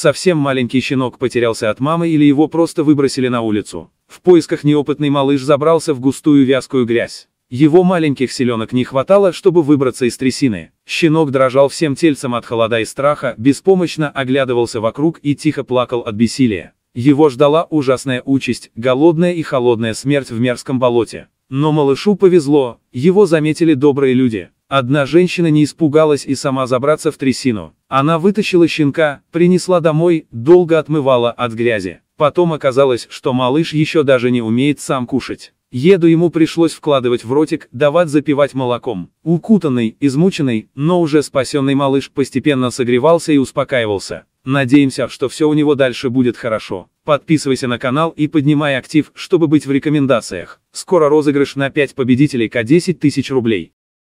Совсем маленький щенок потерялся от мамы или его просто выбросили на улицу. В поисках неопытный малыш забрался в густую вязкую грязь. Его маленьких селенок не хватало, чтобы выбраться из трясины. Щенок дрожал всем тельцем от холода и страха, беспомощно оглядывался вокруг и тихо плакал от бессилия. Его ждала ужасная участь, голодная и холодная смерть в мерзком болоте. Но малышу повезло, его заметили добрые люди. Одна женщина не испугалась и сама забраться в трясину. Она вытащила щенка, принесла домой, долго отмывала от грязи. Потом оказалось, что малыш еще даже не умеет сам кушать. Еду ему пришлось вкладывать в ротик, давать запивать молоком. Укутанный, измученный, но уже спасенный малыш постепенно согревался и успокаивался. Надеемся, что все у него дальше будет хорошо. Подписывайся на канал и поднимай актив, чтобы быть в рекомендациях. Скоро розыгрыш на 5 победителей к 10 тысяч рублей.